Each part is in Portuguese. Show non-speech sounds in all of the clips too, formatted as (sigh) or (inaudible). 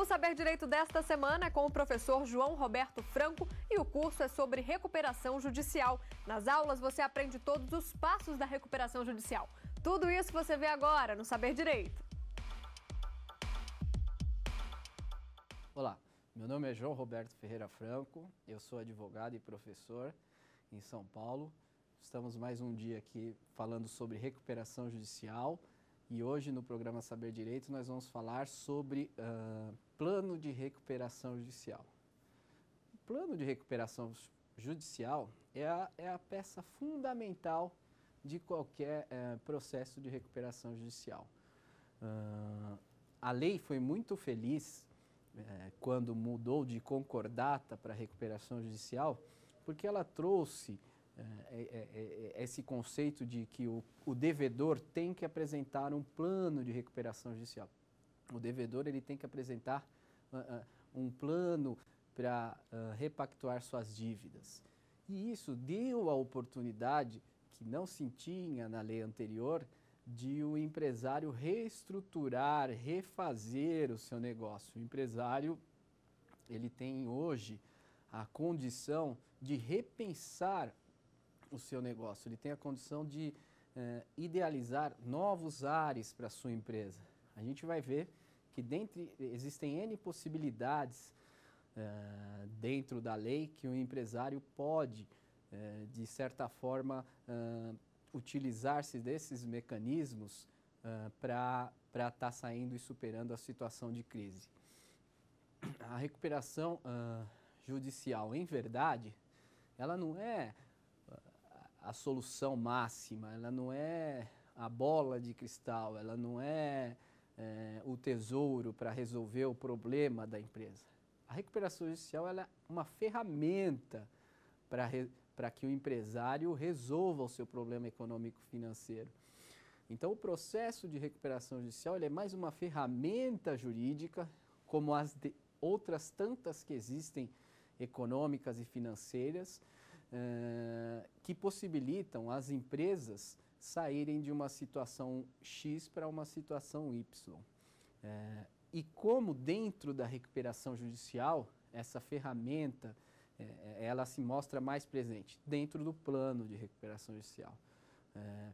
O Saber Direito desta semana é com o professor João Roberto Franco e o curso é sobre recuperação judicial. Nas aulas você aprende todos os passos da recuperação judicial. Tudo isso você vê agora no Saber Direito. Olá, meu nome é João Roberto Ferreira Franco, eu sou advogado e professor em São Paulo. Estamos mais um dia aqui falando sobre recuperação judicial e hoje no programa Saber Direito nós vamos falar sobre uh, plano de recuperação judicial. O plano de recuperação judicial é a, é a peça fundamental de qualquer é, processo de recuperação judicial. Uh, a lei foi muito feliz é, quando mudou de concordata para recuperação judicial, porque ela trouxe eh, esse conceito de que o, o devedor tem que apresentar um plano de recuperação judicial o devedor ele tem que apresentar uh, uh, um plano para uh, ah, repactuar suas dívidas. E isso deu a oportunidade, que não se tinha na lei anterior, de o empresário reestruturar, refazer o seu negócio. O empresário ele tem hoje a condição de repensar o seu negócio, ele tem a condição de uh, idealizar novos ares para a sua empresa. A gente vai ver que dentre, existem N possibilidades uh, dentro da lei que o empresário pode, uh, de certa forma, uh, utilizar-se desses mecanismos para estar tá saindo e superando a situação de crise. A recuperação ah, judicial, em verdade, ela não é a solução máxima, ela não é a bola de cristal, ela não é é, o tesouro para resolver o problema da empresa. A recuperação judicial é uma ferramenta para que o empresário resolva o seu problema econômico-financeiro. Então, o processo de recuperação judicial é mais uma ferramenta jurídica, como as outras tantas que existem, econômicas e financeiras, eh, que possibilitam as empresas saírem de uma situação X para uma situação Y. É, e como dentro da recuperação judicial, essa ferramenta, é, é, ela se mostra mais presente dentro do plano de recuperação judicial. É,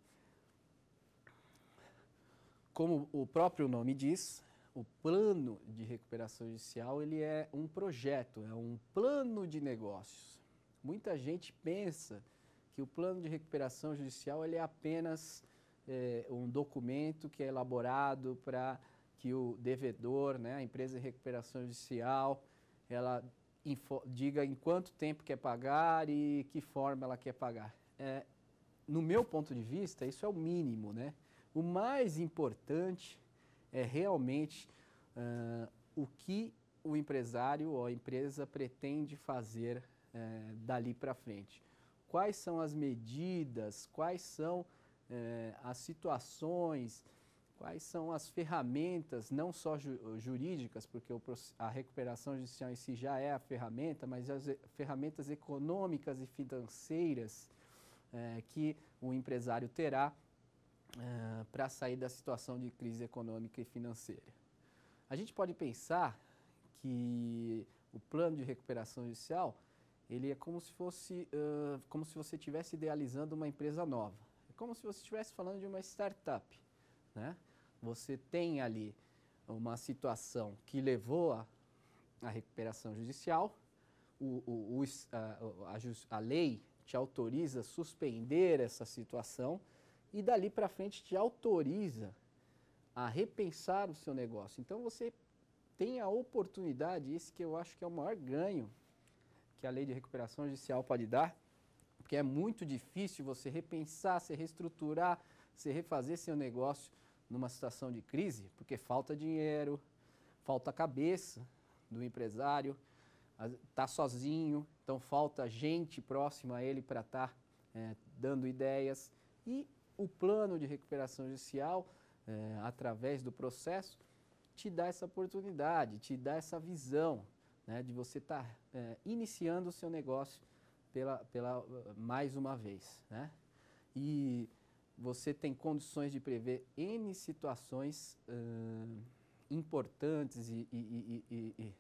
como o próprio nome diz, o plano de recuperação judicial ele é um projeto, é um plano de negócios. Muita gente pensa que o plano de recuperação judicial ele é apenas é, um documento que é elaborado para que o devedor, né, a empresa de recuperação judicial, ela info, diga em quanto tempo quer pagar e que forma ela quer pagar. É, no meu ponto de vista, isso é o mínimo. Né? O mais importante é realmente uh, o que o empresário ou a empresa pretende fazer uh, dali para frente quais são as medidas, quais são é, as situações, quais são as ferramentas, não só ju jurídicas, porque o, a recuperação judicial em si já é a ferramenta, mas as ferramentas econômicas e financeiras é, que o empresário terá é, para sair da situação de crise econômica e financeira. A gente pode pensar que o plano de recuperação judicial ele é como se fosse, uh, como se você estivesse idealizando uma empresa nova. É como se você estivesse falando de uma startup, né? Você tem ali uma situação que levou a, a recuperação judicial, o, o, o, a, a, a lei te autoriza a suspender essa situação e dali para frente te autoriza a repensar o seu negócio. Então você tem a oportunidade, esse que eu acho que é o maior ganho que a lei de recuperação judicial pode dar, porque é muito difícil você repensar, se reestruturar, se refazer seu negócio numa situação de crise, porque falta dinheiro, falta cabeça do empresário, está sozinho, então falta gente próxima a ele para estar tá, é, dando ideias. E o plano de recuperação judicial, é, através do processo, te dá essa oportunidade, te dá essa visão, né, de você estar tá, é, iniciando o seu negócio pela, pela, mais uma vez. Né? E você tem condições de prever N situações uh, importantes e, e, e,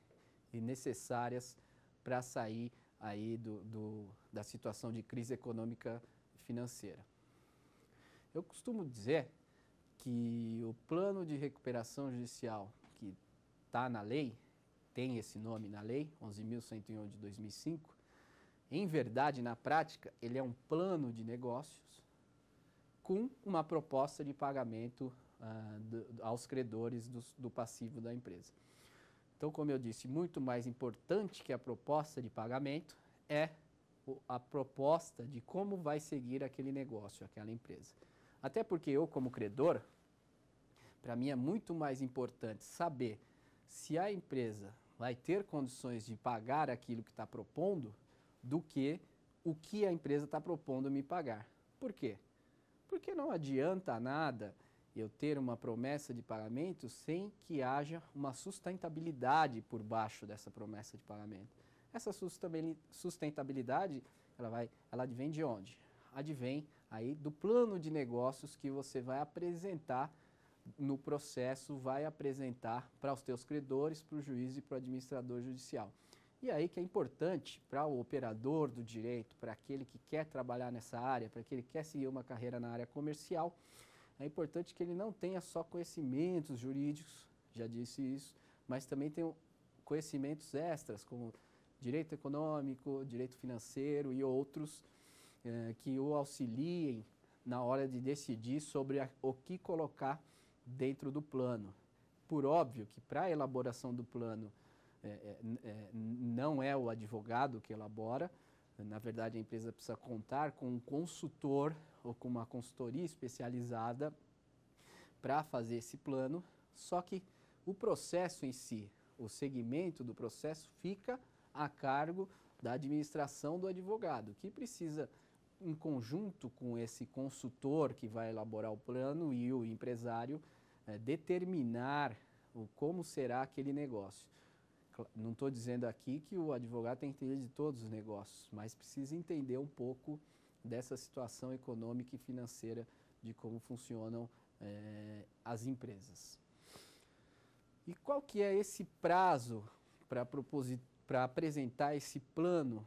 e necessárias para sair aí do, do, da situação de crise econômica financeira. Eu costumo dizer que o plano de recuperação judicial que está na lei, tem esse nome na lei, 11.101 de 2005, em verdade, na prática, ele é um plano de negócios com uma proposta de pagamento uh, do, aos credores do, do passivo da empresa. Então, como eu disse, muito mais importante que a proposta de pagamento é a proposta de como vai seguir aquele negócio, aquela empresa. Até porque eu, como credor, para mim é muito mais importante saber se a empresa vai ter condições de pagar aquilo que está propondo do que o que a empresa está propondo me pagar. Por quê? Porque não adianta nada eu ter uma promessa de pagamento sem que haja uma sustentabilidade por baixo dessa promessa de pagamento. Essa sustentabilidade, ela, vai, ela advém de onde? Advém aí do plano de negócios que você vai apresentar no processo vai apresentar para os teus credores, para o juiz e para o administrador judicial. E aí que é importante para o operador do direito, para aquele que quer trabalhar nessa área, para aquele que quer seguir uma carreira na área comercial, é importante que ele não tenha só conhecimentos jurídicos, já disse isso, mas também tenha conhecimentos extras, como direito econômico, direito financeiro e outros, eh, que o auxiliem na hora de decidir sobre a, o que colocar dentro do plano. Por óbvio que para a elaboração do plano é, é, é, não é o advogado que elabora, na verdade a empresa precisa contar com um consultor ou com uma consultoria especializada para fazer esse plano, só que o processo em si, o segmento do processo fica a cargo da administração do advogado, que precisa, em conjunto com esse consultor que vai elaborar o plano e o empresário, é, determinar o como será aquele negócio. Não estou dizendo aqui que o advogado tem que entender de todos os negócios, mas precisa entender um pouco dessa situação econômica e financeira de como funcionam é, as empresas. E qual que é esse prazo para para apresentar esse plano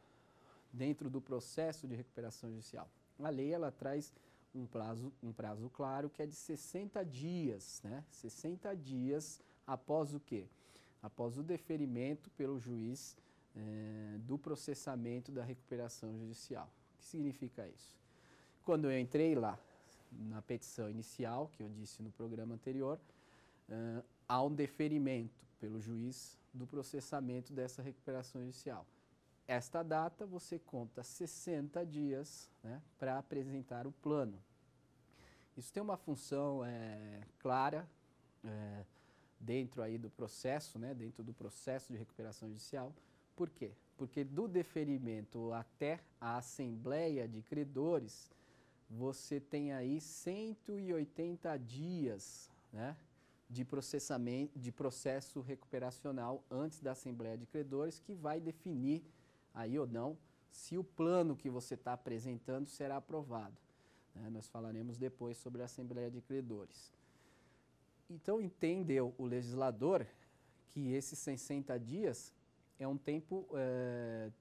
dentro do processo de recuperação judicial? A lei ela traz um prazo, um prazo claro que é de 60 dias, né? 60 dias após o quê? Após o deferimento pelo juiz eh, do processamento da recuperação judicial. O que significa isso? Quando eu entrei lá na petição inicial, que eu disse no programa anterior, eh, há um deferimento pelo juiz do processamento dessa recuperação judicial esta data você conta 60 dias né, para apresentar o plano. Isso tem uma função é, clara é, dentro aí do processo, né, dentro do processo de recuperação judicial. Por quê? Porque do deferimento até a assembleia de credores, você tem aí 180 dias né, de, processamento, de processo recuperacional antes da assembleia de credores que vai definir aí ou não, se o plano que você está apresentando será aprovado. Né? Nós falaremos depois sobre a Assembleia de Credores. Então, entendeu o legislador que esses 60 dias é um tempo é,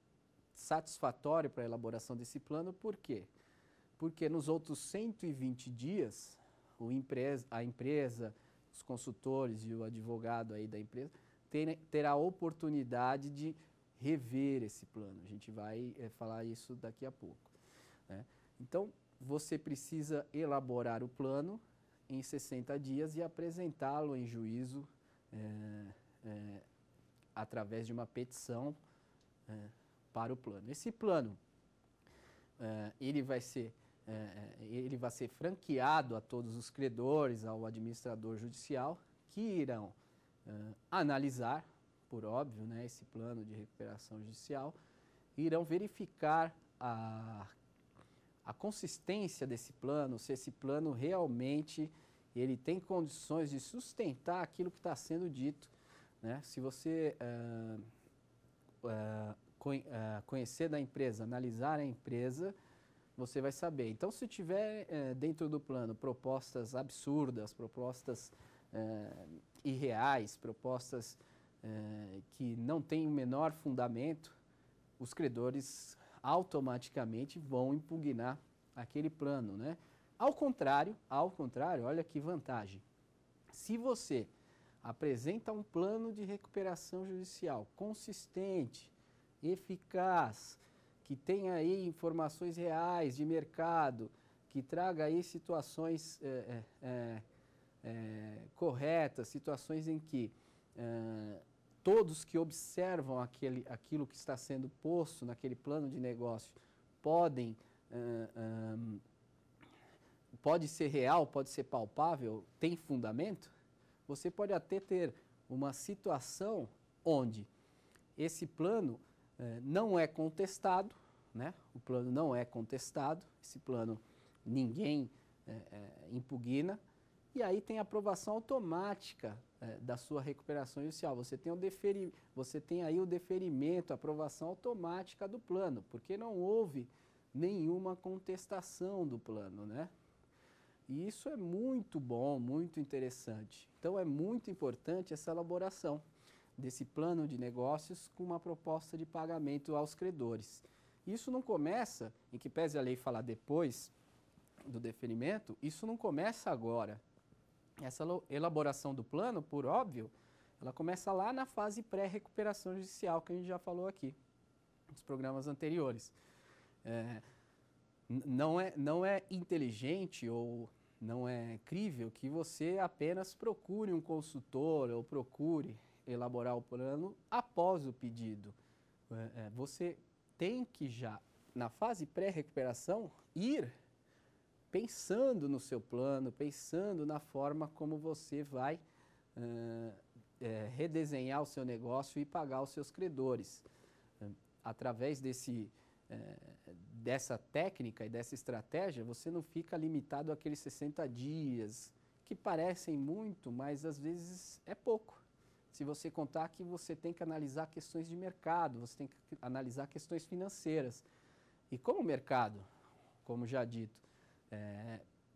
satisfatório para a elaboração desse plano, por quê? Porque nos outros 120 dias, empresa, a empresa, os consultores e o advogado aí da empresa terá a oportunidade de rever esse plano. A gente vai é, falar isso daqui a pouco. Né? Então, você precisa elaborar o plano em 60 dias e apresentá-lo em juízo é, é, através de uma petição para o plano. Esse plano, ele vai ser ele vai ser franqueado a todos os credores, ao administrador judicial, que irão analisar por óbvio, né, esse plano de recuperação judicial, irão verificar a, a consistência desse plano, se esse plano realmente ele tem condições de sustentar aquilo que está sendo dito. Né? Se você uh, uh, uh, conhecer da empresa, analisar a empresa, você vai saber. Então, se tiver eh, dentro do plano propostas absurdas, propostas eh, irreais, propostas é, que não tem o menor fundamento, os credores automaticamente vão impugnar aquele plano, né? Ao contrário, ao contrário, olha que vantagem. Se você apresenta um plano de recuperação judicial consistente, eficaz, que tenha aí informações reais de mercado, que traga aí situações é, é, é, corretas, situações em que eh, todos que observam aquele, aquilo que está sendo posto naquele plano de negócio podem uh, ah, um, ah, pode ser real, pode ser palpável, tem fundamento, você pode até ter uma situação onde esse plano eh, não é contestado, né? o plano não é contestado, esse plano ninguém eh, eh, impugna, e aí tem aprovação automática é, da sua recuperação judicial. Você tem, o deferi, você tem aí o deferimento, a aprovação automática do plano, porque não houve nenhuma contestação do plano, né? E isso é muito bom, muito interessante. Então é muito importante essa elaboração desse plano de negócios com uma proposta de pagamento aos credores. Isso não começa, em que pese a lei falar depois do deferimento, isso não começa agora. Essa elaboração do plano, por óbvio, ela começa lá na fase pré-recuperação judicial, que a gente já falou aqui, nos programas anteriores. É, não, é, não é inteligente ou não é crível que você apenas procure um consultor ou procure elaborar o plano após o pedido. É, é você tem que já, na fase pré-recuperação, ir pensando no seu plano, pensando na forma como você vai uh, é, redesenhar o seu negócio e pagar os seus credores. Uh, através desse, uh, dessa técnica e dessa estratégia, você não fica limitado àqueles 60 dias, que parecem muito, mas às vezes é pouco. Se você contar que você tem que analisar questões de mercado, você tem que analisar questões financeiras. E como o mercado, como já dito,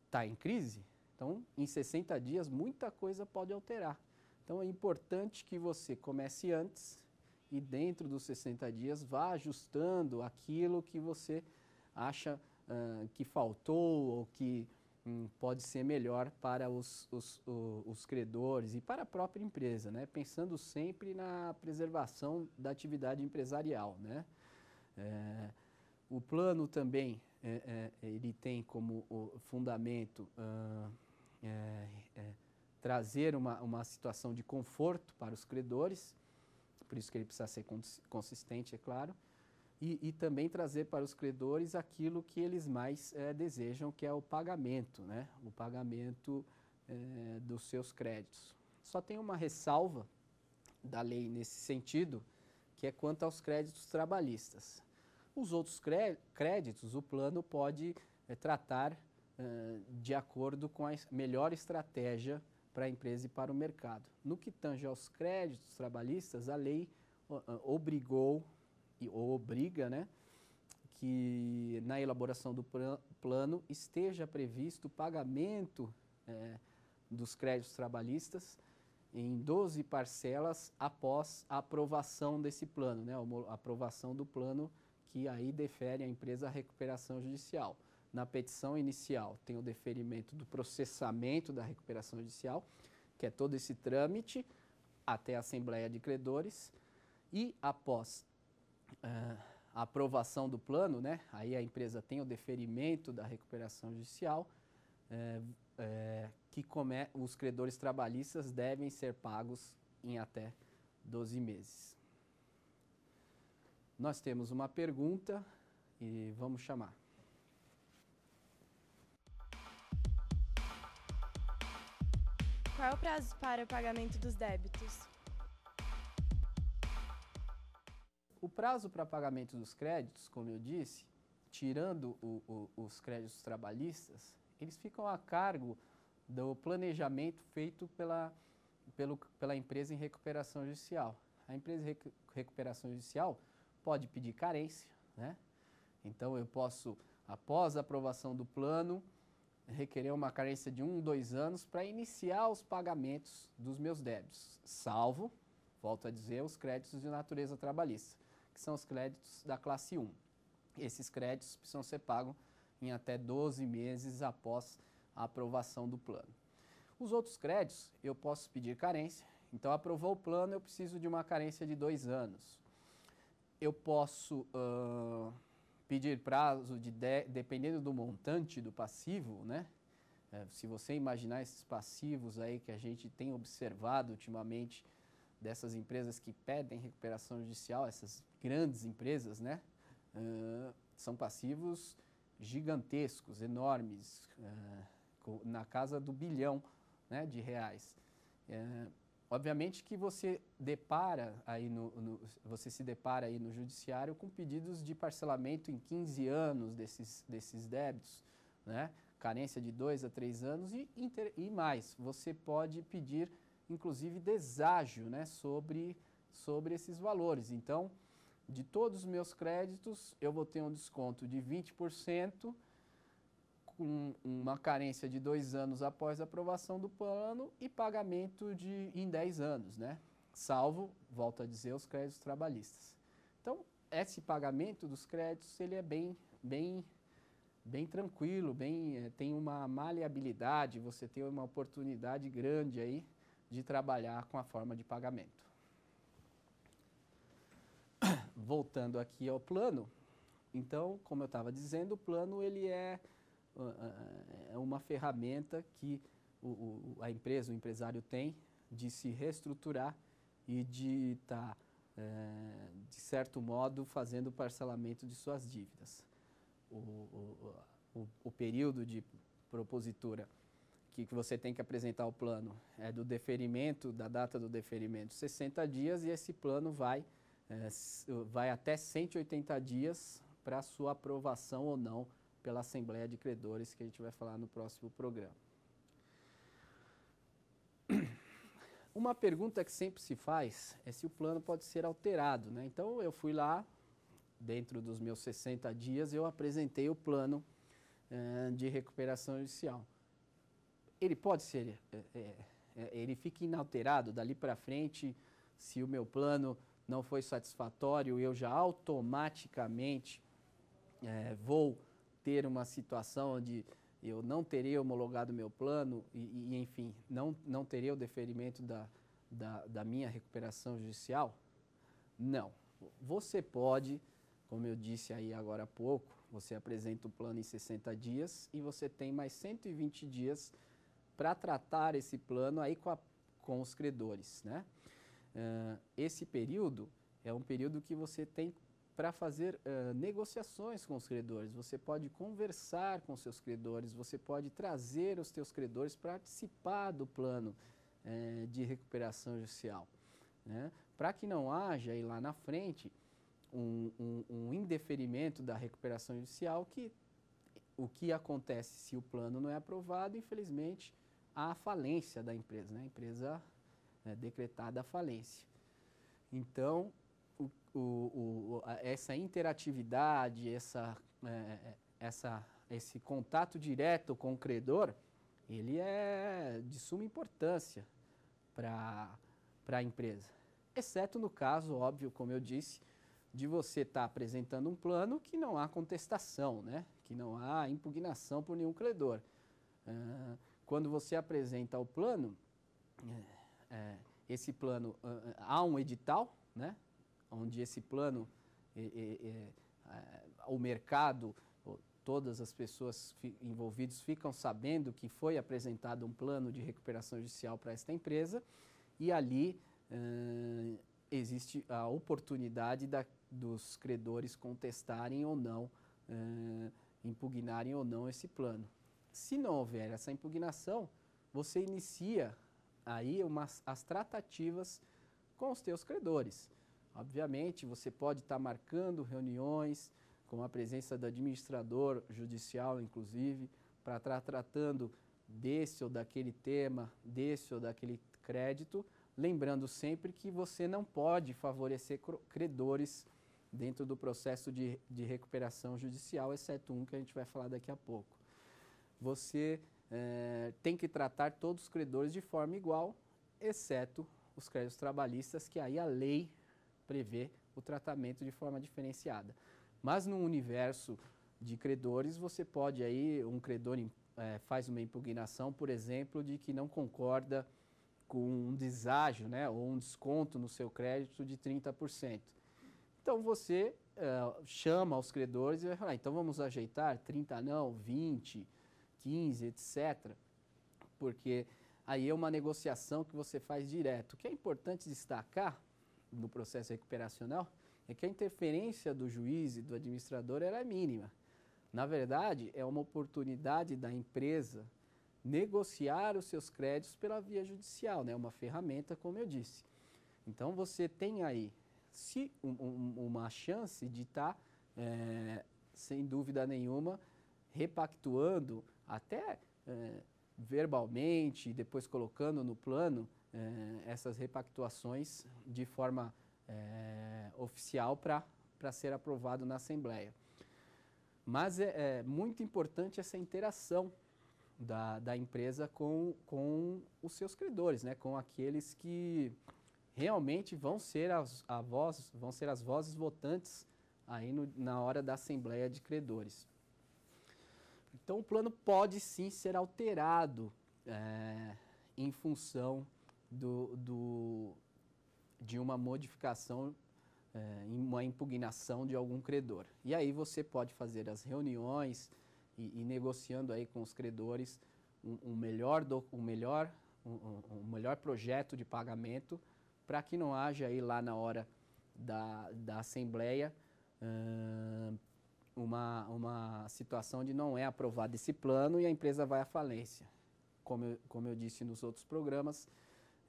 está é, em crise, então em 60 dias muita coisa pode alterar. Então é importante que você comece antes e dentro dos 60 dias vá ajustando aquilo que você acha uh, que faltou ou que um, pode ser melhor para os, os, os, os, credores e para a própria empresa, né? pensando sempre na preservação da atividade empresarial. Né? É, o plano também é, é, ele tem como fundamento ah, é, é, trazer uma, uma situação de conforto para os credores, por isso que ele precisa ser consistente, é claro, e, e também trazer para os credores aquilo que eles mais é, desejam, que é o pagamento, né? o pagamento é, dos seus créditos. Só tem uma ressalva da lei nesse sentido, que é quanto aos créditos trabalhistas. Os outros créditos, o plano pode é, tratar uh, de acordo com a melhor estratégia para a empresa e para o mercado. No que tange aos créditos trabalhistas, a lei uh, obrigou, e, ou obriga, né, que na elaboração do plano esteja previsto o pagamento é, dos créditos trabalhistas em 12 parcelas após a aprovação desse plano, né, a aprovação do plano que aí defere à empresa a recuperação judicial. Na petição inicial tem o deferimento do processamento da recuperação judicial, que é todo esse trâmite até a Assembleia de Credores, e após uh, a aprovação do plano, né, aí a empresa tem o deferimento da recuperação judicial, é, é, que come, os credores trabalhistas devem ser pagos em até 12 meses. Nós temos uma pergunta e vamos chamar. Qual é o prazo para o pagamento dos débitos? O prazo para pagamento dos créditos, como eu disse, tirando o, o, os créditos trabalhistas, eles ficam a cargo do planejamento feito pela, pelo, pela empresa em recuperação judicial. A empresa em recuperação judicial pode pedir carência, né? Então eu posso, após a aprovação do plano, requerer uma carência de um, dois anos para iniciar os pagamentos dos meus débitos, salvo, volto a dizer, os créditos de natureza trabalhista, que são os créditos da classe 1. Esses créditos precisam ser pagos em até 12 meses após a aprovação do plano. Os outros créditos, eu posso pedir carência, então aprovou o plano, eu preciso de uma carência de dois anos eu posso uh, pedir prazo de, de, dependendo do montante do passivo, né? É, se você imaginar esses passivos aí que a gente tem observado ultimamente dessas empresas que pedem recuperação judicial, essas grandes empresas, né? Uh, são passivos gigantescos, enormes, uh, na casa do bilhão né, de reais. É, Obviamente que você depara aí no, no, você se depara aí no judiciário com pedidos de parcelamento em 15 anos desses, desses débitos, né? carência de 2 a 3 anos e, inter, e mais. Você pode pedir, inclusive, deságio né? sobre, sobre esses valores. Então, de todos os meus créditos, eu vou ter um desconto de 20%, com uma carência de dois anos após a aprovação do plano e pagamento de, em 10 anos, né? salvo, volto a dizer, os créditos trabalhistas. Então, esse pagamento dos créditos ele é bem, bem, bem tranquilo, bem, eh, tem uma maleabilidade, você tem uma oportunidade grande aí de trabalhar com a forma de pagamento. (coughs) Voltando aqui ao plano, então, como eu estava dizendo, o plano ele é ah, ah, é uma ferramenta que o, a empresa, o empresário tem de se reestruturar e de estar, tá, é, de certo modo, fazendo o parcelamento de suas dívidas. O, o, o, o período de propositura que, que você tem que apresentar o plano é do deferimento, da data do deferimento, 60 dias, e esse plano vai, é, vai até 180 dias para sua aprovação ou não pela Assembleia de Credores, que a gente vai falar no próximo programa. (clears throat) Uma pergunta que sempre se faz é se o plano pode ser alterado. Né? Então, eu fui lá, dentro dos meus 60 dias, eu apresentei o plano eh, de recuperação judicial. Ele pode ser, eh, eh, ele fica inalterado dali para frente, se o meu plano não foi satisfatório, eu já automaticamente vou ter uma situação onde eu não teria homologado meu plano e, e enfim, não, não teria o deferimento da, da, da, minha recuperação judicial? Não. Você pode, como eu disse aí agora há pouco, você apresenta o plano em 60 dias e você tem mais 120 dias para tratar esse plano aí com, a, com os credores, né? Uh, esse período é um período que você tem para fazer uh, negociações com os credores, você pode conversar com seus credores, você pode trazer os seus credores para participar do plano uh, de recuperação judicial. Né? Para que não haja aí lá na frente um, um, um indeferimento da recuperação judicial que o que acontece se o plano não é aprovado, infelizmente, a falência da empresa, né? a empresa decretada a falência. Então, o, o, o, essa interatividade, essa, é, é, essa, esse contato direto com o credor, ele é de suma importância para a empresa. Exceto no caso, óbvio, como eu disse, de você estar tá apresentando um plano que não há contestação, né? que não há impugnação por nenhum credor. Uh, quando você apresenta o plano, é, é, esse plano há um edital, né? onde esse plano, é, o mercado, todas as pessoas envolvidas ficam sabendo que foi apresentado um plano de recuperação judicial para esta empresa e ali existe a oportunidade da, dos credores contestarem ou não, impugnarem ou não esse plano. Se não houver essa impugnação, você inicia aí umas, as tratativas com os teus credores. Obviamente, você pode estar marcando reuniões com a presença do administrador judicial, inclusive, para estar tratando desse ou daquele tema, desse ou daquele crédito, lembrando sempre que você não pode favorecer credores dentro do processo de, de recuperação judicial, exceto um que a gente vai falar daqui a pouco. Você eh, tem que tratar todos os credores de forma igual, exceto os créditos trabalhistas, que aí a lei prevê o tratamento de forma diferenciada. Mas no universo de credores, você pode aí, um credor é, faz uma impugnação, por exemplo, de que não concorda com um deságio, né, ou um desconto no seu crédito de 30%. Então você é, chama os credores e vai falar, ah, então vamos ajeitar 30 não, 20, 15, etc. Porque aí é uma negociação que você faz direto. O que é importante destacar no processo recuperacional é que a interferência do juiz e do administrador era é mínima. Na verdade, é uma oportunidade da empresa negociar os seus créditos pela via judicial, né? uma ferramenta, como eu disse. Então você tem aí se um, um, uma chance de estar, tá, é, sem dúvida nenhuma, repactuando até é, verbalmente, depois colocando no plano eh, essas repactuações de forma eh, oficial para ser aprovado na Assembleia. Mas é, é, muito importante essa interação da, da empresa com, com os seus credores, né? com aqueles que realmente vão ser as, a voz, vão ser as vozes votantes aí no, na hora da Assembleia de Credores. Então o plano pode sim ser alterado é, em função do, do, de uma modificação, é, uma impugnação de algum credor. E aí você pode fazer as reuniões e, e negociando aí com os credores um, um melhor, do, um, melhor, um, um melhor projeto de pagamento para que não haja aí lá na hora da, da Assembleia uh, uma, uma situação de não é aprovado esse plano e a empresa vai à falência. Como eu, como eu disse nos outros programas,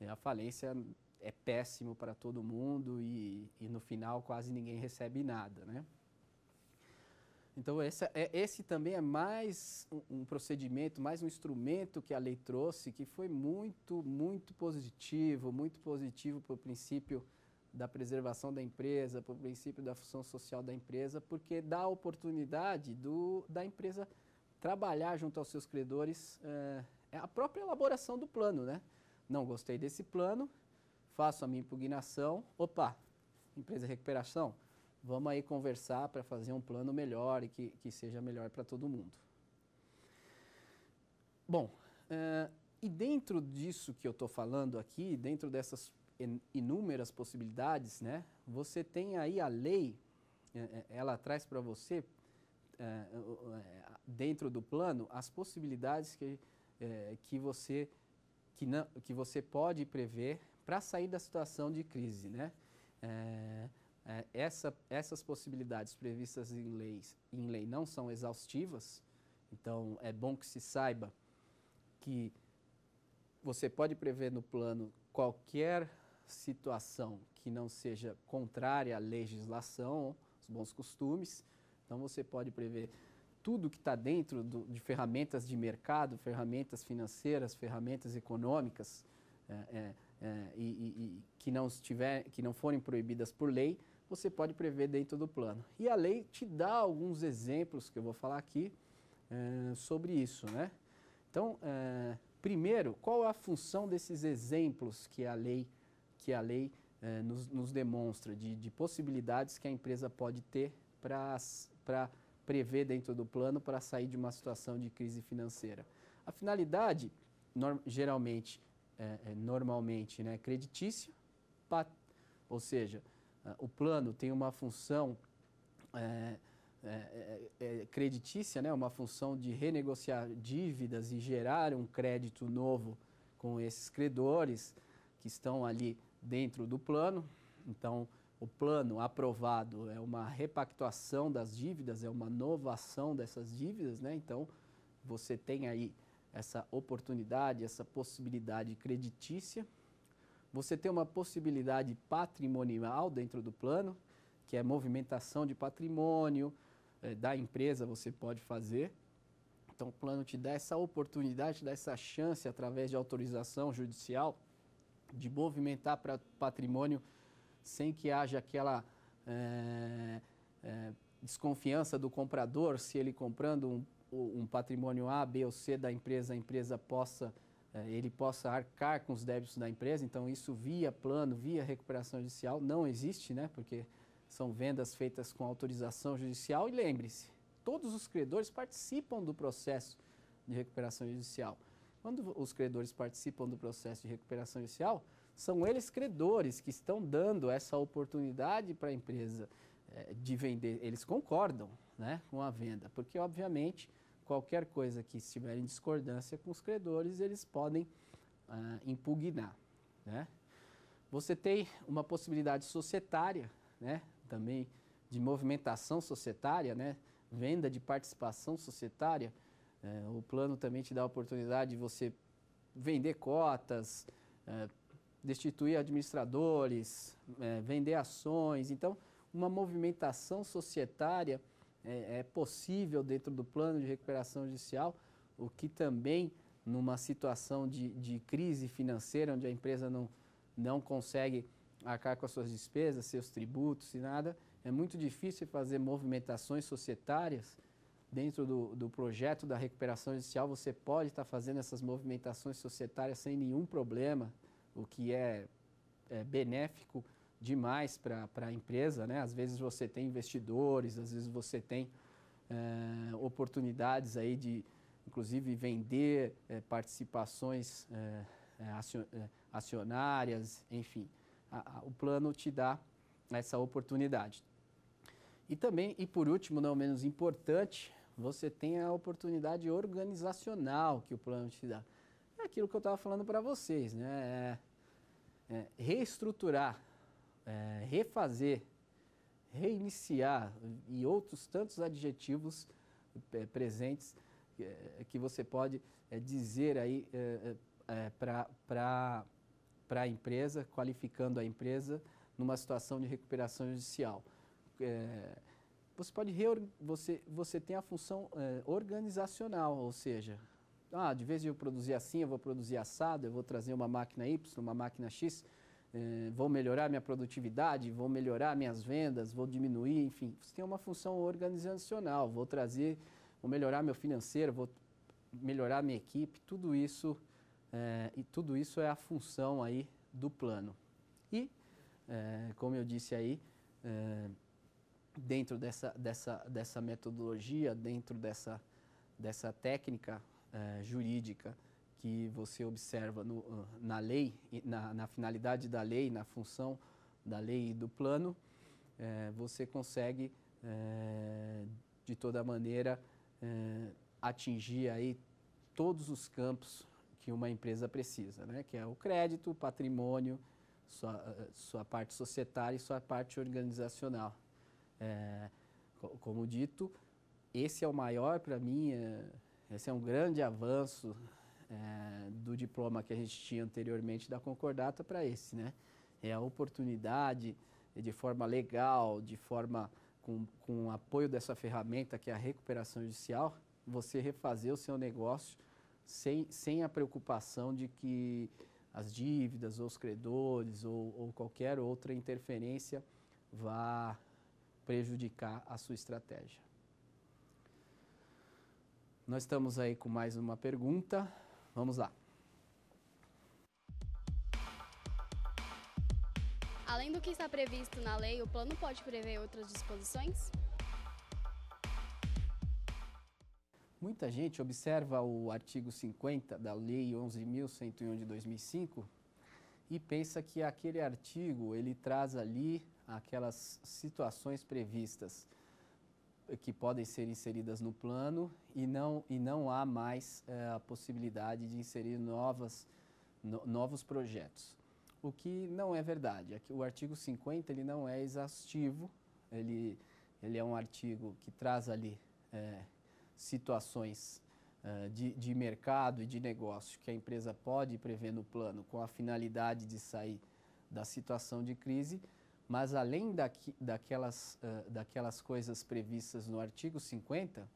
né? A falência é péssimo para todo mundo e, e, no final quase ninguém recebe nada, né? Então essa, é, esse também é mais um, um procedimento, mais um instrumento que a lei trouxe que foi muito, muito positivo, muito positivo para o princípio da preservação da empresa, para o princípio da função social da empresa, porque dá a oportunidade do, da empresa trabalhar junto aos seus credores é, a própria elaboração do plano, né? não gostei desse plano, faço a minha impugnação, opa, empresa de recuperação, vamos aí conversar para fazer um plano melhor e que, que seja melhor para todo mundo. Bom, uh, e dentro disso que eu estou falando aqui, dentro dessas inúmeras possibilidades, né, você tem aí a lei, eh, eh, ela traz para você, uh, dentro do plano, as possibilidades que, uh, que você que, não, que você pode prever para sair da situação de crise. Né? É, é, essa, essas possibilidades previstas em, leis, em lei não são exaustivas, então é bom que se saiba que você pode prever no plano qualquer situação que não seja contrária à legislação, os bons costumes. Então você pode prever tudo que está dentro do, de ferramentas de mercado, ferramentas financeiras, ferramentas econômicas, é, é, é e, e, que, não estiver, que não forem proibidas por lei, você pode prever dentro do plano. E a lei te dá alguns exemplos que eu vou falar aqui é, sobre isso. Né? Então, é, primeiro, qual é a função desses exemplos que a lei, que a lei é, nos, nos demonstra, de, de possibilidades que a empresa pode ter para prevê dentro do plano para sair de uma situação de crise financeira. A finalidade, geralmente, é, é, normalmente, né, creditícia, ou seja, o plano tem uma função é é, é, é, creditícia, né, uma função de renegociar dívidas e gerar um crédito novo com esses credores que estão ali dentro do plano. Então, o plano aprovado é uma repactuação das dívidas, é uma novação dessas dívidas, né? Então, você tem aí essa oportunidade, essa possibilidade creditícia. Você tem uma possibilidade patrimonial dentro do plano, que é movimentação de patrimônio é, da empresa, você pode fazer. Então, o plano te dá essa oportunidade, te dá essa chance, através de autorização judicial, de movimentar para patrimônio sem que haja aquela é, é, desconfiança do comprador, se ele comprando um, um, patrimônio A, B ou C da empresa, a empresa possa eh, ele possa arcar com os débitos da empresa. Então, isso via plano, via recuperação judicial, não existe, né? Porque são vendas feitas com autorização judicial. E lembre-se, todos os credores participam do processo de recuperação judicial. Quando os credores participam do processo de recuperação judicial, são eles credores que estão dando essa oportunidade para a empresa é, de vender. Eles concordam né, com a venda, porque, obviamente, qualquer coisa que estiver em discordância com os credores, eles podem ah, impugnar. Né? Você tem uma possibilidade societária, né, também de movimentação societária, né, venda de participação societária. É, o plano também te dá a oportunidade de você vender cotas, é, destituir administradores, é, vender ações. Então, uma movimentação societária é, é, possível dentro do plano de recuperação judicial, o que também, numa situação de, de crise financeira, onde a empresa não, não consegue arcar com as suas despesas, seus tributos e nada, é muito difícil fazer movimentações societárias dentro do, do projeto da recuperação judicial. Você pode estar fazendo essas movimentações societárias sem nenhum problema o que é, é benéfico demais para a empresa. Né? Às vezes você tem investidores, às vezes você tem é, oportunidades aí de, inclusive, vender é, participações é, é, é, acionárias, enfim. A, a, o plano te dá essa oportunidade. E também, e por último, não menos importante, você tem a oportunidade organizacional que o plano te dá. É aquilo que eu estava falando para vocês, né? é, reestruturar, é, refazer, reiniciar e outros tantos adjetivos é, presentes é, que você pode é, dizer aí é, é para a empresa, qualificando a empresa numa situação de recuperação judicial. você pode você, você tem a função organizacional, ou seja, ah, de vez de eu produzir assim, eu vou produzir assado, eu vou trazer uma máquina Y, uma máquina X, eh, vou melhorar minha produtividade, vou melhorar minhas vendas, vou diminuir, enfim. Você tem uma função organizacional, vou trazer, vou melhorar meu financeiro, vou melhorar minha equipe, tudo isso, eh, e tudo isso é a função aí do plano. E, eh, como eu disse aí, eh, dentro dessa, dessa, dessa metodologia, dentro dessa, dessa técnica eh, jurídica que você observa no, ah, na lei, na, na, finalidade da lei, na função da lei e do plano, eh, você consegue, eh, de toda maneira, atingir aí todos os campos que uma empresa precisa, né? que é o crédito, o patrimônio, sua, sua parte societária e sua parte organizacional. É, como dito, esse é o maior, para mim, é, esse é um grande avanço é, do diploma que a gente tinha anteriormente da concordata para esse, né? É a oportunidade é, de forma legal, de forma com, com o apoio dessa ferramenta que é a recuperação judicial, você refazer o seu negócio sem, sem a preocupação de que as dívidas ou os credores ou, ou qualquer outra interferência vá prejudicar a sua estratégia. Nós estamos aí com mais uma pergunta. Vamos lá. Além do que está previsto na lei, o plano pode prever outras disposições? Muita gente observa o artigo 50 da Lei 11.101 de 2005 e pensa que aquele artigo ele traz ali aquelas situações previstas que podem ser inseridas no plano e não, e não há mais é, a possibilidade de inserir novas, no, novos projetos. O que não é verdade. É o artigo 50 ele não é exaustivo, ele, ele é um artigo que traz ali é, situações é, de, de mercado e de negócio que a empresa pode prever no plano com a finalidade de sair da situação de crise, mas além daqui, daquelas, uh, daquelas coisas previstas no artigo 50,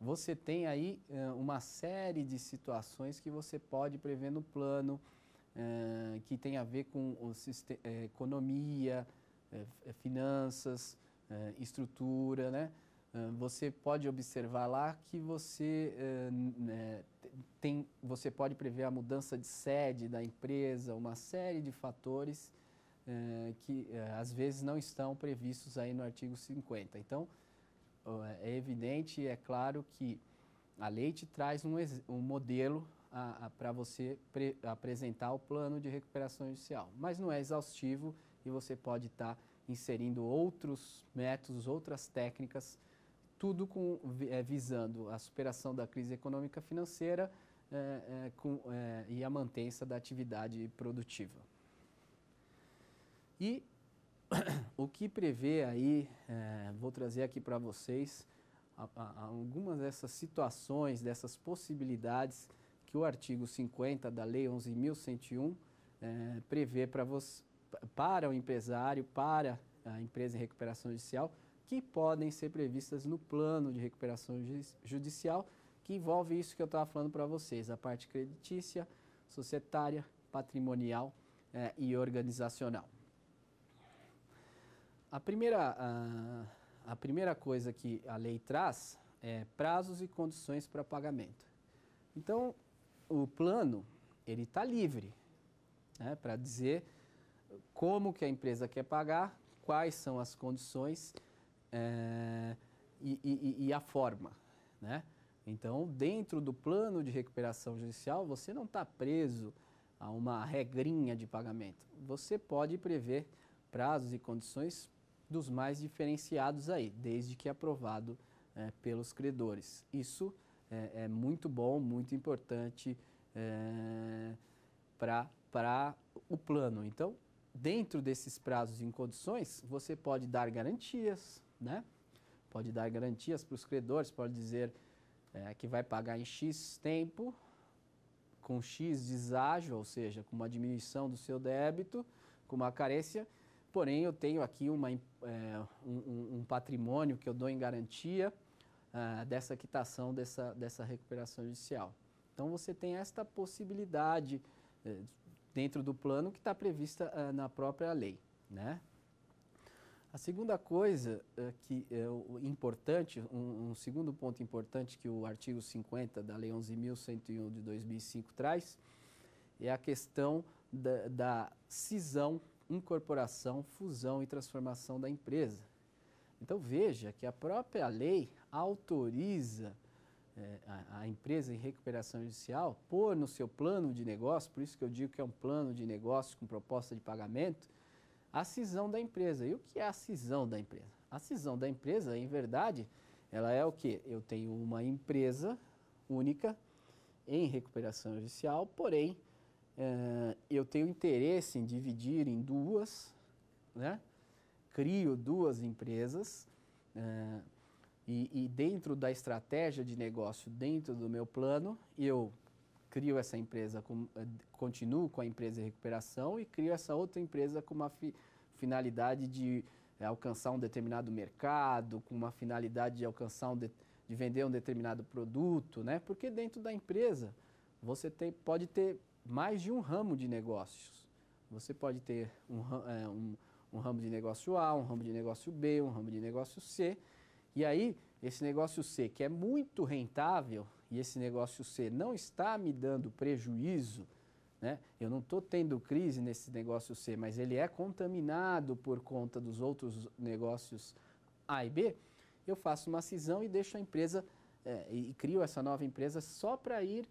você tem aí uh, uma série de situações que você pode prever no plano, uh, que tem a ver com o sistema, economia, finanças, estrutura, né? você pode observar lá que você né, tem, você pode prever a mudança de sede da empresa, uma série de fatores eh, que eh, às vezes não estão previstos aí no artigo 50. Então, é evidente, é claro que a lei te traz um, um modelo para você apresentar o plano de recuperação judicial, mas não é exaustivo e você pode estar tá inserindo outros métodos, outras técnicas, tudo com, é, visando a superação da crise econômica financeira é, é, com, e a manutenção da atividade produtiva. E (clears throat) o que prevê aí, é, vou trazer aqui para vocês algumas dessas situações, dessas possibilidades que o artigo 50 da Lei 11.101 é, prevê para para o empresário, para a empresa em recuperação judicial, que podem ser previstas no plano de recuperação judicial, que envolve isso que eu estava falando para vocês, a parte creditícia, societária, patrimonial é, e organizacional. A primeira, a, a primeira coisa que a lei traz é prazos e condições para pagamento. Então, o plano, ele está livre né, para dizer como que a empresa quer pagar, quais são as condições é, e, e, e, a forma. Né? Então, dentro do plano de recuperação judicial, você não está preso a uma regrinha de pagamento. Você pode prever prazos e condições dos mais diferenciados aí, desde que é aprovado é, pelos credores. Isso é, é, muito bom, muito importante é, para o plano. Então, dentro desses prazos e condições, você pode dar garantias, né? Pode dar garantias para os credores, pode dizer é, que vai pagar em X tempo, com X deságio, ou seja, com uma diminuição do seu débito, com uma carência, Porém, eu tenho aqui uma, é, um, um, patrimônio que eu dou em garantia uh, dessa quitação, dessa, dessa recuperação judicial. Então, você tem esta possibilidade uh, dentro do plano que está prevista uh, na própria lei. Né? A segunda coisa eh, que é importante, um, um, segundo ponto importante que o artigo 50 da Lei 11.101 de 2005 traz, é a questão da, da cisão incorporação, fusão e transformação da empresa. Então veja que a própria lei autoriza é, a, a, empresa em recuperação judicial pôr no seu plano de negócio, por isso que eu digo que é um plano de negócio com proposta de pagamento, a cisão da empresa. E o que é a cisão da empresa? A cisão da empresa, em verdade, ela é o que? Eu tenho uma empresa única em recuperação judicial, porém eh, eu tenho interesse em dividir em duas, né? crio duas empresas eh, e, e, dentro da estratégia de negócio, dentro do meu plano, eu crio essa empresa, com, eh, continuo com a empresa de recuperação e crio essa outra empresa com uma fi, finalidade de é, alcançar um determinado mercado, com uma finalidade de alcançar um de, de vender um determinado produto, né? Porque dentro da empresa você tem, pode ter mais de um ramo de negócios. Você pode ter um, é, um, um ramo de negócio A, um ramo de negócio B, um ramo de negócio C. E aí, esse negócio C, que é muito rentável, e esse negócio C não está me dando prejuízo, né? eu não estou tendo crise nesse negócio C, mas ele é contaminado por conta dos outros negócios A e B, eu faço uma cisão e deixo a empresa, é, e crio essa nova empresa só para ir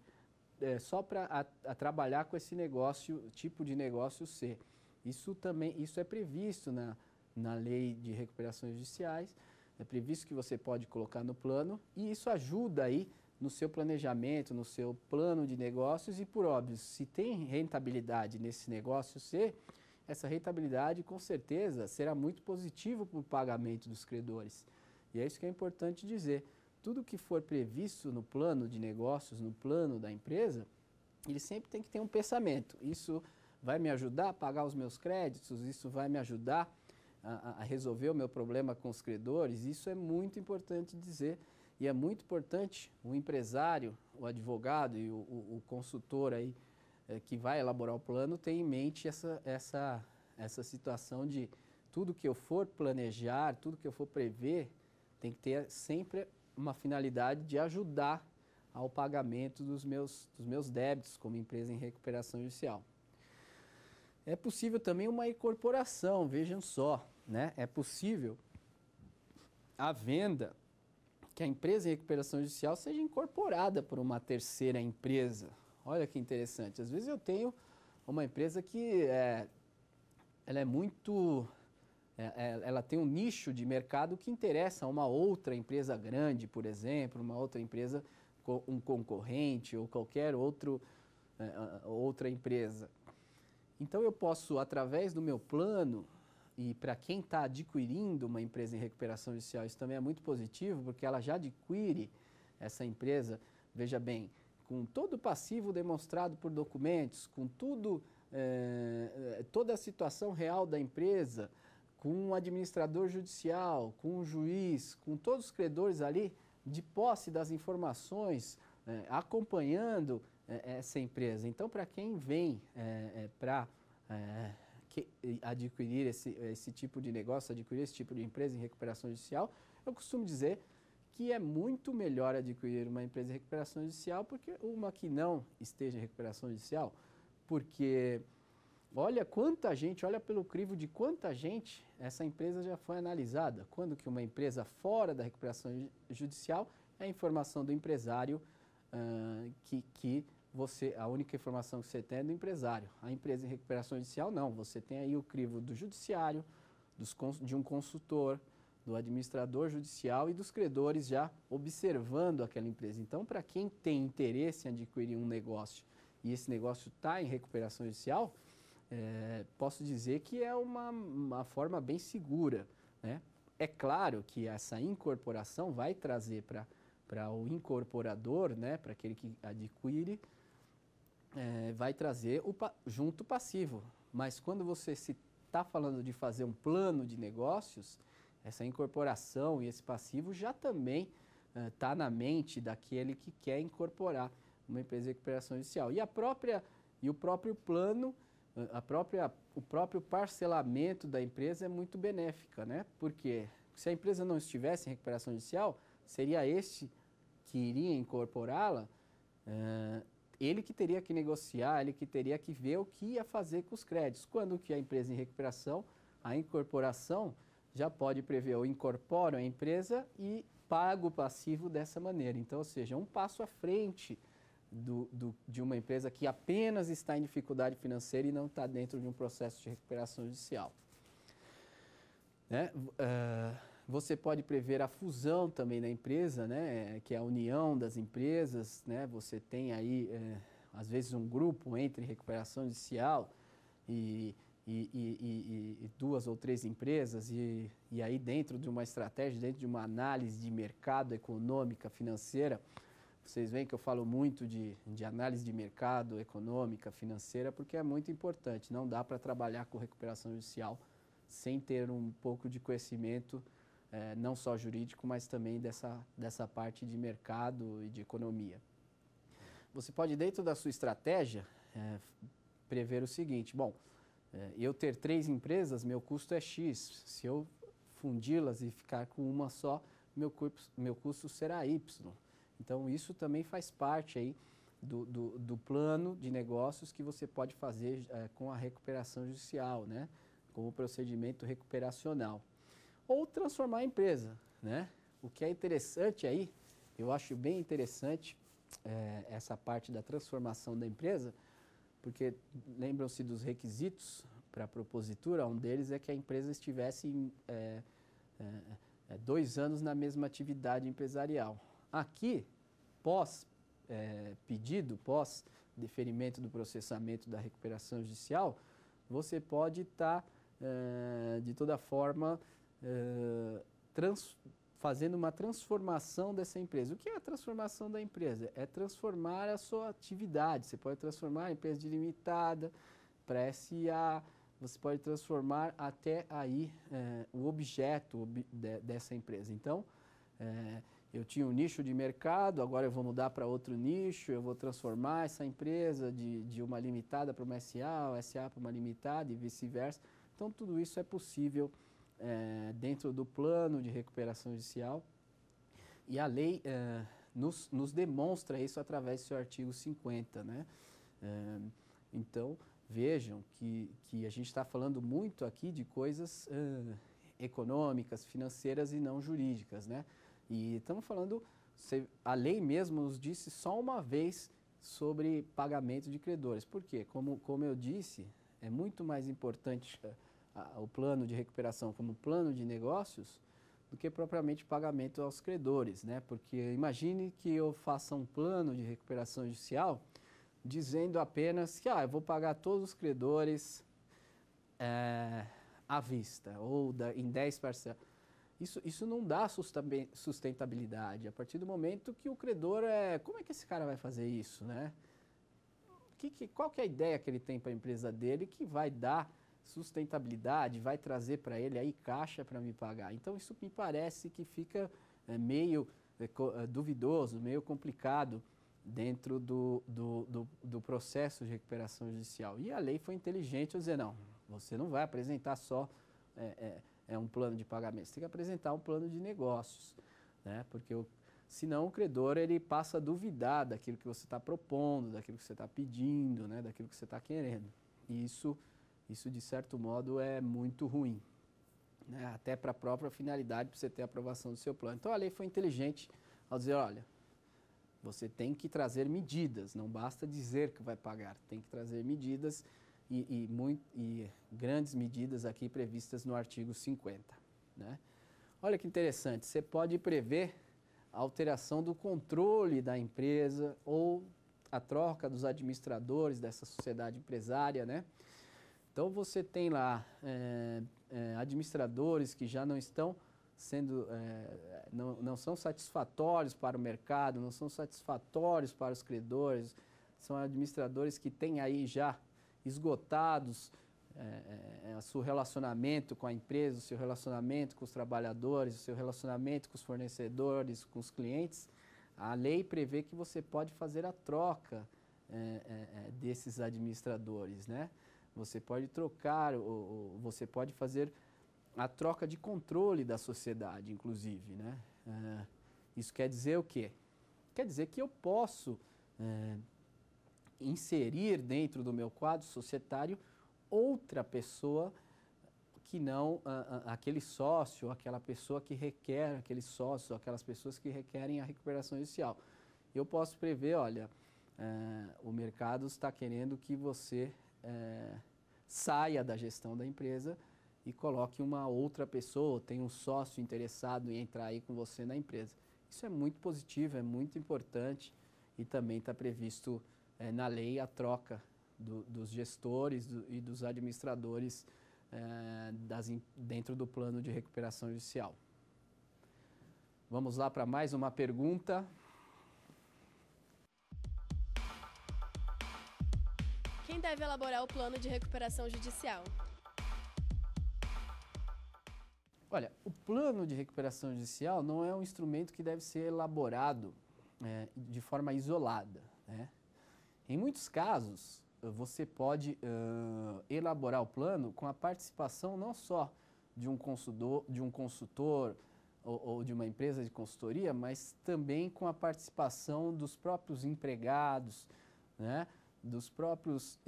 é, só para trabalhar com esse negócio, tipo de negócio C. Isso também isso é previsto na, na lei de recuperações judiciais, é previsto que você pode colocar no plano e isso ajuda aí no seu planejamento, no seu plano de negócios e, por óbvio, se tem rentabilidade nesse negócio C, essa rentabilidade com certeza será muito positivo para o pagamento dos credores. E é isso que é importante dizer tudo que for previsto no plano de negócios, no plano da empresa, ele sempre tem que ter um pensamento. Isso vai me ajudar a pagar os meus créditos, isso vai me ajudar a, a resolver o meu problema com os credores. Isso é muito importante dizer e é muito importante o empresário, o advogado e o, o, o consultor aí é, que vai elaborar o plano ter em mente essa, essa, essa situação de tudo que eu for planejar, tudo que eu for prever, tem que ter sempre uma finalidade de ajudar ao pagamento dos meus, dos meus débitos como empresa em recuperação judicial. É possível também uma incorporação, vejam só, né? É possível a venda que a empresa em recuperação judicial seja incorporada por uma terceira empresa. Olha que interessante. Às vezes eu tenho uma empresa que é, ela é muito é, é, ela tem um nicho de mercado que interessa a uma outra empresa grande, por exemplo, uma outra empresa, um concorrente ou qualquer outro, é, outra empresa. Então eu posso, através do meu plano, e para quem está adquirindo uma empresa em recuperação judicial, isso também é muito positivo, porque ela já adquire essa empresa, veja bem, com todo o passivo demonstrado por documentos, com tudo, toda a situação real da empresa, com um administrador judicial, com um juiz, com todos os credores ali, de posse das informações, é, acompanhando é, essa empresa. Então, para quem vem é, é para é, adquirir esse, esse tipo de negócio, adquirir esse tipo de empresa em recuperação judicial, eu costumo dizer que é muito melhor adquirir uma empresa em recuperação judicial porque uma que não esteja em recuperação judicial, porque Olha quanta gente, olha pelo crivo de quanta gente essa empresa já foi analisada. Quando que uma empresa fora da recuperação judicial é a informação do empresário uh, que, que você, a única informação que você tem é do empresário. A empresa em recuperação judicial não, você tem aí o crivo do judiciário, dos, de um consultor, do administrador judicial e dos credores já observando aquela empresa. Então, para quem tem interesse em adquirir um negócio e esse negócio está em recuperação judicial, é, posso dizer que é uma, uma forma bem segura. Né? É claro que essa incorporação vai trazer para o incorporador, né, para aquele que adquire, é, vai trazer o, junto passivo. Mas quando você se está falando de fazer um plano de negócios, essa incorporação e esse passivo já também está é, na mente daquele que quer incorporar uma empresa de recuperação judicial. E a própria e o próprio plano a própria, o próprio parcelamento da empresa é muito benéfica, né? Porque se a empresa não estivesse em recuperação judicial, seria este que iria incorporá-la, uh, ele que teria que negociar, ele que teria que ver o que ia fazer com os créditos. Quando que a empresa em recuperação, a incorporação já pode prever, ou incorpora a empresa e paga o passivo dessa maneira. Então, ou seja, um passo à frente do, do, de uma empresa que apenas está em dificuldade financeira e não está dentro de um processo de recuperação judicial. Né? Uh, você pode prever a fusão também da empresa, né? É, que é a união das empresas. Né? Você tem aí, é, às vezes, um grupo entre recuperação judicial e, e, e, e duas ou três empresas, e, aí, dentro de uma estratégia, dentro de uma análise de mercado econômica, financeira, vocês veem que eu falo muito de, de análise de mercado, econômica, financeira, porque é muito importante. Não dá para trabalhar com recuperação judicial sem ter um pouco de conhecimento, eh, não só jurídico, mas também dessa, dessa parte de mercado e de economia. Você pode, dentro da sua estratégia, eh, prever o seguinte: bom, eh, eu ter três empresas, meu custo é X. Se eu fundi-las e ficar com uma só, meu, meu custo será Y. Então, isso também faz parte aí do, do, do plano de negócios que você pode fazer é, com a recuperação judicial, né? com o procedimento recuperacional. Ou transformar a empresa. Né? O que é interessante aí, eu acho bem interessante é, essa parte da transformação da empresa, porque lembram-se dos requisitos para a propositura, um deles é que a empresa estivesse é, é, é, dois anos na mesma atividade empresarial. Aqui, pós é, pedido, pós deferimento do processamento da recuperação judicial, você pode estar, tá, é, de toda forma, é, trans, fazendo uma transformação dessa empresa. O que é a transformação da empresa? É transformar a sua atividade. Você pode transformar a empresa de limitada para SA, você pode transformar até aí é, o objeto ob, de, dessa empresa. Então, é, eu tinha um nicho de mercado, agora eu vou mudar para outro nicho, eu vou transformar essa empresa de, de uma limitada para uma SA, SA para uma limitada e vice-versa. Então, tudo isso é possível é, dentro do plano de recuperação judicial. E a lei é, nos, nos, demonstra isso através do seu artigo 50. Né? É, então, vejam que, que a gente está falando muito aqui de coisas econômicas, financeiras e não jurídicas. Né? E estamos falando, a lei mesmo nos disse só uma vez sobre pagamento de credores. Por quê? Como, como eu disse, é muito mais importante eh, o plano de recuperação como plano de negócios do que propriamente pagamento aos credores, né? Porque imagine que eu faça um plano de recuperação judicial dizendo apenas que ah, eu vou pagar todos os credores é, à vista ou da, em 10 parcelas. Isso, isso não dá sustentabilidade a partir do momento que o credor é. Como é que esse cara vai fazer isso, né? Que, que, qual que é a ideia que ele tem para a empresa dele que vai dar sustentabilidade, vai trazer para ele aí caixa para me pagar? Então, isso me parece que fica é, meio é, é, duvidoso, meio complicado dentro do, do, do, do, processo de recuperação judicial. E a lei foi inteligente ao dizer: não, você não vai apresentar só. É, é é um plano de pagamento, você tem que apresentar um plano de negócios, né? Porque o, senão o credor ele passa a duvidar daquilo que você está propondo, daquilo que você está pedindo, né? Daquilo que você está querendo. E isso, isso de certo modo é muito ruim, né? Até para a própria finalidade para você ter a aprovação do seu plano. Então a lei foi inteligente ao dizer, olha, você tem que trazer medidas, não basta dizer que vai pagar, tem que trazer medidas e, e, muito, e grandes medidas aqui previstas no artigo 50. Né? Olha que interessante, você pode prever a alteração do controle da empresa ou a troca dos administradores dessa sociedade empresária, né? Então você tem lá é, é, administradores que já não estão sendo, é, não, não são satisfatórios para o mercado, não são satisfatórios para os credores, são administradores que têm aí já esgotados, é, é, é, o seu relacionamento com a empresa, o seu relacionamento com os trabalhadores, o seu relacionamento com os fornecedores, com os clientes, a lei prevê que você pode fazer a troca é, é, é desses administradores, né? Você pode trocar, ou, ou, você pode fazer a troca de controle da sociedade, inclusive, né? isso quer dizer o quê? Quer dizer que eu posso inserir dentro do meu quadro societário outra pessoa que não a, ah, a, ah, aquele sócio, aquela pessoa que requer, aquele sócio, aquelas pessoas que requerem a recuperação judicial. Eu posso prever, olha, é, o mercado está querendo que você é, saia da gestão da empresa e coloque uma outra pessoa, tem um sócio interessado em entrar aí com você na empresa. Isso é muito positivo, é muito importante e também está previsto é, na lei a troca do, dos gestores do, e dos administradores é, das, dentro do plano de recuperação judicial. Vamos lá para mais uma pergunta. Quem deve elaborar o plano de recuperação judicial? Olha, o plano de recuperação judicial não é um instrumento que deve ser elaborado é, de forma isolada. Né? Em muitos casos, eh, você pode uh, elaborar o plano com a participação não só de um consultor, de um consultor ou, ou, de uma empresa de consultoria, mas também com a participação dos próprios empregados, né? dos próprios,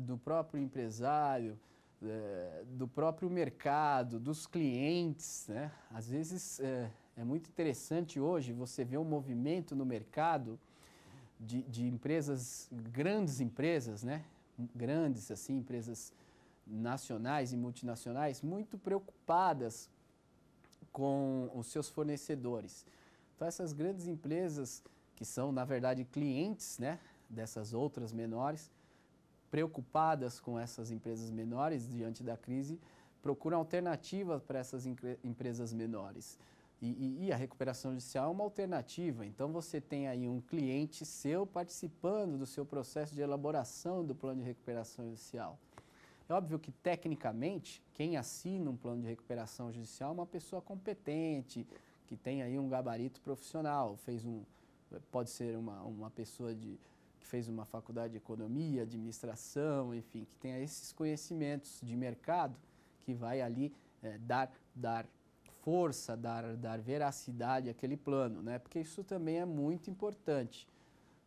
do próprio empresário, eh, do próprio mercado, dos clientes. Né? Às vezes eh, é muito interessante hoje você ver um movimento no mercado de, de empresas, grandes empresas, né? grandes assim, empresas nacionais e multinacionais, muito preocupadas com os seus fornecedores. Então essas grandes empresas, que são na verdade clientes né, dessas outras menores, preocupadas com essas empresas menores diante da crise, procuram alternativas para essas empresas menores. E, e, e, a recuperação judicial é uma alternativa. Então, você tem aí um cliente seu participando do seu processo de elaboração do plano de recuperação judicial. É óbvio que, tecnicamente, quem assina um plano de recuperação judicial é uma pessoa competente, que tem aí um gabarito profissional, fez um, pode ser uma, uma pessoa de, que fez uma faculdade de economia, administração, enfim, que tenha esses conhecimentos de mercado que vai ali é, dar, dar força, dar, dar veracidade àquele plano, né? porque isso também é muito importante.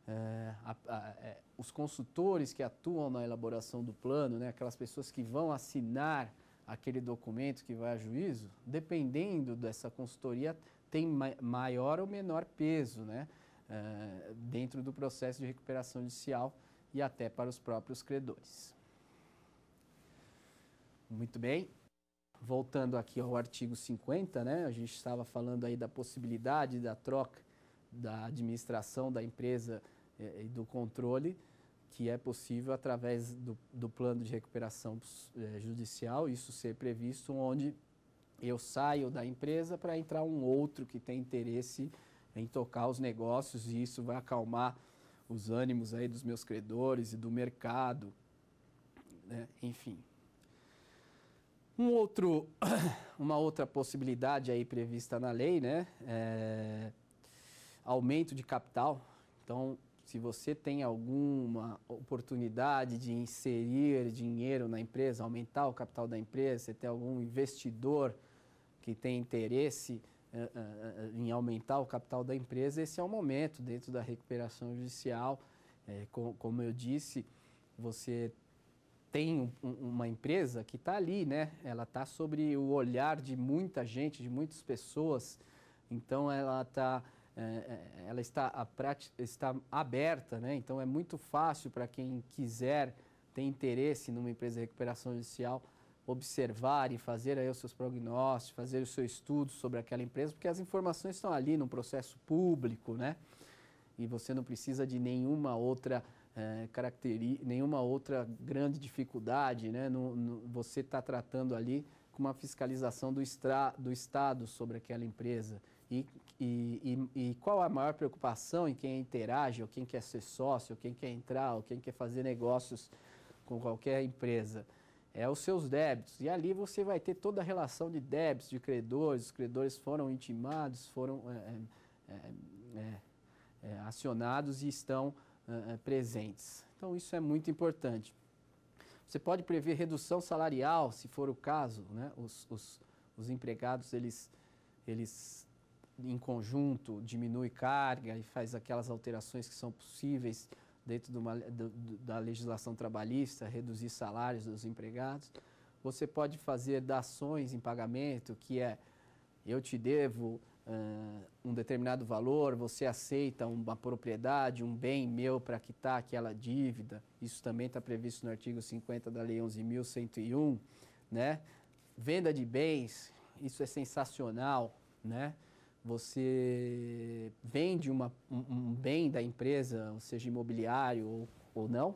É, a, a, é, os consultores que atuam na elaboração do plano, né, aquelas pessoas que vão assinar aquele documento que vai a juízo, dependendo dessa consultoria, tem ma maior ou menor peso né, é, dentro do processo de recuperação judicial e até para os próprios credores. Muito bem. Voltando aqui ao artigo 50, né, a gente estava falando aí da possibilidade da troca da administração da empresa eh, eh, e do controle, que é possível através do, do plano de recuperação eh, judicial, isso ser previsto onde eu saio da empresa para entrar um outro que tem interesse em tocar os negócios e isso vai acalmar os ânimos aí dos meus credores e do mercado, né? enfim. Um outro, (coughs) uma outra possibilidade aí prevista na lei, né? É aumento de capital. Então, se você tem alguma oportunidade de inserir dinheiro na empresa, aumentar o capital da empresa, você tem algum investidor que tem interesse eh, eh, eh, em aumentar o capital da empresa, esse é o momento dentro da recuperação judicial. É, como eu disse, você tem uma empresa que está ali, né? Ela está sobre o olhar de muita gente, de muitas pessoas. Então ela está é, é, ela está, está aberta, né? Então é muito fácil para quem quiser tem interesse numa empresa de recuperação judicial observar e fazer aí os seus prognósticos, fazer o seu estudo sobre aquela empresa, porque as informações estão ali num processo público, né? E você não precisa de nenhuma outra é, nenhuma outra grande dificuldade, né? No, no, você está tratando ali com uma fiscalização do, estra, do Estado sobre aquela empresa. E, e, e, e, qual a maior preocupação em quem interage, ou quem quer ser sócio, ou quem quer entrar, ou quem quer fazer negócios com qualquer empresa? É os seus débitos. E ali você vai ter toda a relação de débitos, de credores. Os credores foram intimados, foram é, é, é, é, é acionados e estão eh, eh, presentes. Então, isso é muito importante. Você pode prever redução salarial, se for o caso, né? os, os, os empregados, eles, eles em conjunto diminui carga e faz aquelas alterações que são possíveis dentro de uma, do, da legislação trabalhista, reduzir salários dos empregados. Você pode fazer dações em pagamento, que é eu te devo uh, um determinado valor, você aceita uma propriedade, um bem meu para quitar aquela dívida. Isso também está previsto no artigo 50 da Lei 11.101, né? Venda de bens, isso é sensacional, né? Você vende uma, um, um bem da empresa, seja imobiliário ou, ou não,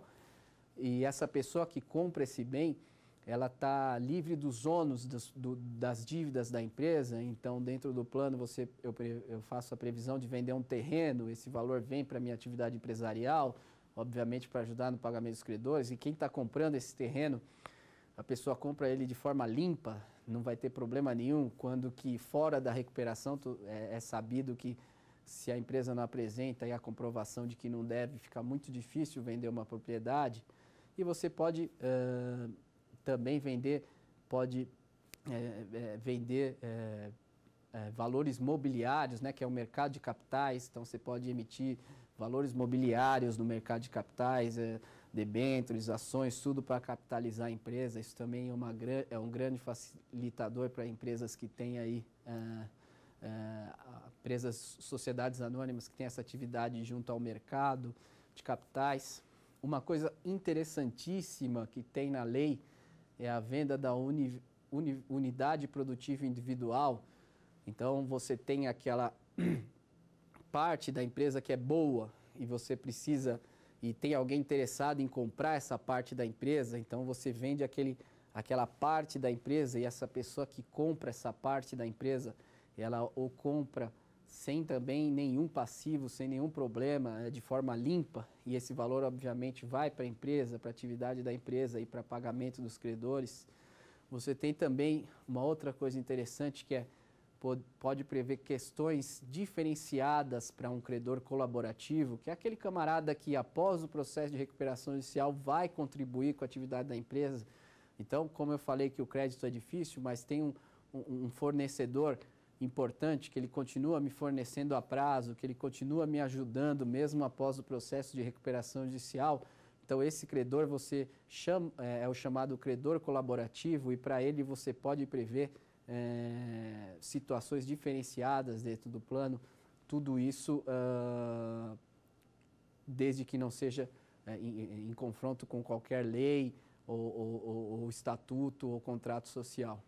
e essa pessoa que compra esse bem ela está livre dos ônus das, do, das, dívidas da empresa, então dentro do plano você, eu, eu faço a previsão de vender um terreno, esse valor vem para a minha atividade empresarial, obviamente para ajudar no pagamento dos credores, e quem está comprando esse terreno, a pessoa compra ele de forma limpa, não vai ter problema nenhum, quando que fora da recuperação tu, é, é sabido que se a empresa não apresenta e a comprovação de que não deve, fica muito difícil vender uma propriedade, e você pode... Uh, também vender, pode é, é, vender é, é, valores mobiliários, né, que é o mercado de capitais, então você pode emitir valores mobiliários no mercado de capitais, é, debêntures, ações, tudo para capitalizar a empresa. Isso também é, uma, é um grande facilitador para empresas que têm aí, é, empresas, sociedades anônimas que têm essa atividade junto ao mercado de capitais. Uma coisa interessantíssima que tem na lei é a venda da uni, uni, unidade produtiva individual. Então você tem aquela (clears throat) parte da empresa que é boa e você precisa e tem alguém interessado em comprar essa parte da empresa, então você vende aquele, aquela parte da empresa e essa pessoa que compra essa parte da empresa, ela ou compra sem também nenhum passivo, sem nenhum problema, é, de forma limpa, e esse valor obviamente vai para a empresa, para a atividade da empresa e para pagamento dos credores. Você tem também uma outra coisa interessante que é pode prever questões diferenciadas para um credor colaborativo, que é aquele camarada que após o processo de recuperação judicial vai contribuir com a atividade da empresa. Então, como eu falei que o crédito é difícil, mas tem um, um fornecedor importante, que ele continua me fornecendo a prazo, que ele continua me ajudando mesmo após o processo de recuperação judicial. Então, esse credor você chama, é, é o chamado credor colaborativo e para ele você pode prever é, situações diferenciadas dentro do plano. Tudo isso, uh, desde que não seja é, em, em, confronto com qualquer lei ou, ou, ou, ou estatuto ou contrato social.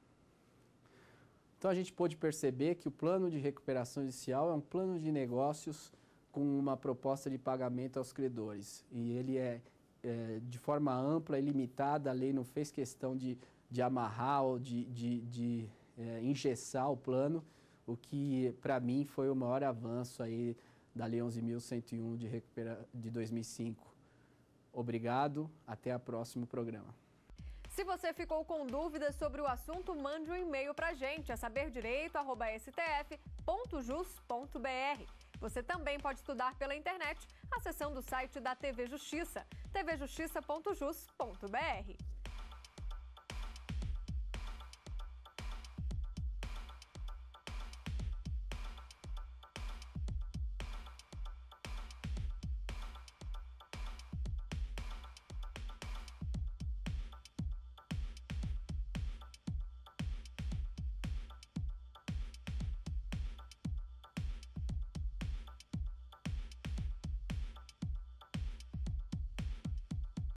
Então a gente pôde perceber que o plano de recuperação judicial é um plano de negócios com uma proposta de pagamento aos credores. E ele é, é de forma ampla e limitada, a lei não fez questão de, de amarrar ou de, de, de é, engessar o plano, o que para mim foi o maior avanço aí da Lei 11.101 de, de 2005. Obrigado, até o próximo programa. Se você ficou com dúvidas sobre o assunto, mande um e-mail para a gente, a é saberdireito.stf.jus.br. Você também pode estudar pela internet, acessando o site da TV Justiça, tvjustiça.jus.br.